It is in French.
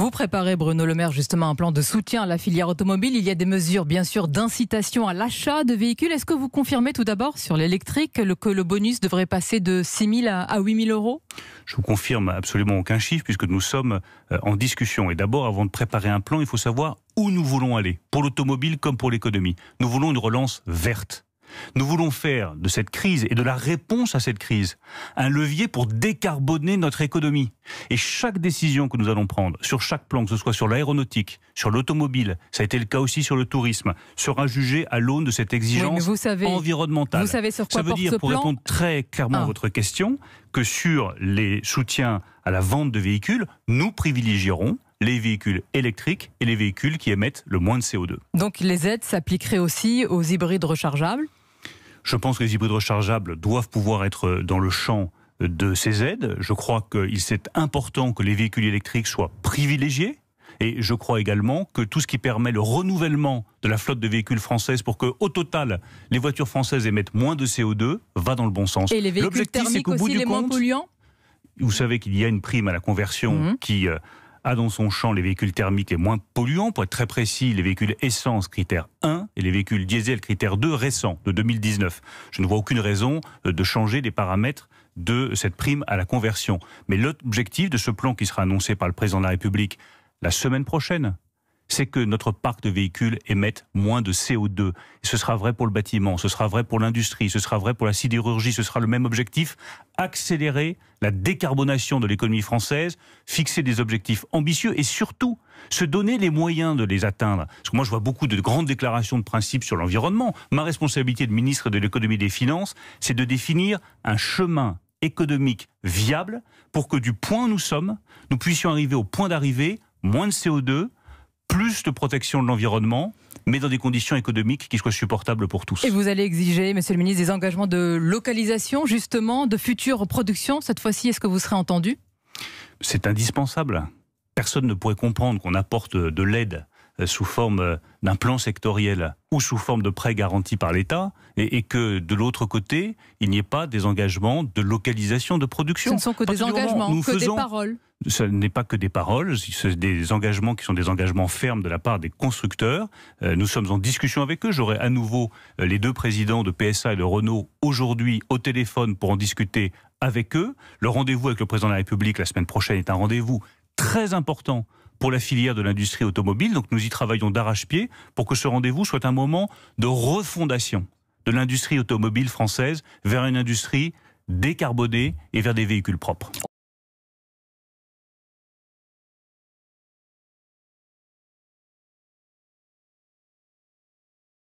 Vous préparez, Bruno Le Maire, justement un plan de soutien à la filière automobile. Il y a des mesures, bien sûr, d'incitation à l'achat de véhicules. Est-ce que vous confirmez tout d'abord sur l'électrique que le bonus devrait passer de 6 000 à 8 000 euros Je vous confirme absolument aucun chiffre puisque nous sommes euh, en discussion. Et d'abord, avant de préparer un plan, il faut savoir où nous voulons aller, pour l'automobile comme pour l'économie. Nous voulons une relance verte. Nous voulons faire de cette crise et de la réponse à cette crise un levier pour décarboner notre économie. Et chaque décision que nous allons prendre, sur chaque plan, que ce soit sur l'aéronautique, sur l'automobile, ça a été le cas aussi sur le tourisme, sera jugée à l'aune de cette exigence environnementale. vous savez, environnementale. Vous savez sur quoi ça veut dire, pour répondre très clairement à ah. votre question, que sur les soutiens à la vente de véhicules, nous privilégierons les véhicules électriques et les véhicules qui émettent le moins de CO2. Donc les aides s'appliqueraient aussi aux hybrides rechargeables je pense que les hybrides rechargeables doivent pouvoir être dans le champ de ces aides. Je crois qu'il c'est important que les véhicules électriques soient privilégiés. Et je crois également que tout ce qui permet le renouvellement de la flotte de véhicules françaises pour que, au total, les voitures françaises émettent moins de CO2 va dans le bon sens. Et les véhicules thermiques bout aussi du les moins polluants Vous savez qu'il y a une prime à la conversion mhm. qui euh, a dans son champ les véhicules thermiques les moins polluants, pour être très précis, les véhicules essence critère 1 et les véhicules diesel critère 2 récents de 2019. Je ne vois aucune raison euh, de changer les paramètres de cette prime à la conversion. Mais l'objectif de ce plan qui sera annoncé par le président de la République la semaine prochaine, c'est que notre parc de véhicules émette moins de CO2. ce sera vrai pour le bâtiment, ce sera vrai pour l'industrie, ce sera vrai pour la sidérurgie, ce sera le même objectif, accélérer la décarbonation de l'économie française, fixer des objectifs ambitieux et surtout se donner les moyens de les atteindre. Parce que moi, je vois beaucoup de grandes déclarations de principe sur l'environnement. Ma responsabilité de ministre de l'économie et des finances, c'est de définir un chemin économique viable pour que du point où nous sommes, nous puissions arriver au point d'arrivée, moins de CO2, plus de protection de l'environnement, mais dans des conditions économiques qui soient supportables pour tous. Et vous allez exiger, Monsieur le Ministre, des engagements de localisation, justement, de futures productions. Cette fois-ci, est-ce que vous serez entendu C'est indispensable. Personne ne pourrait comprendre qu'on apporte de l'aide euh, sous forme euh, d'un plan sectoriel ou sous forme de prêts garantis par l'État et, que de l'autre côté, il n'y ait pas des engagements de localisation de production. Ce ne sont que des engagements, que des paroles ce n'est pas que des paroles, c'est des engagements qui sont des engagements fermes de la part des constructeurs. Euh, nous sommes en discussion avec eux. J'aurai à nouveau euh, les deux présidents de PSA et de Renault aujourd'hui au téléphone pour en discuter avec eux. Le rendez-vous avec le président de la République la semaine prochaine est un rendez-vous très important pour la filière de l'industrie automobile. Donc nous y travaillons d'arrache-pied pour que ce rendez-vous soit un moment de refondation de l'industrie automobile française vers une industrie décarbonée et vers des véhicules propres.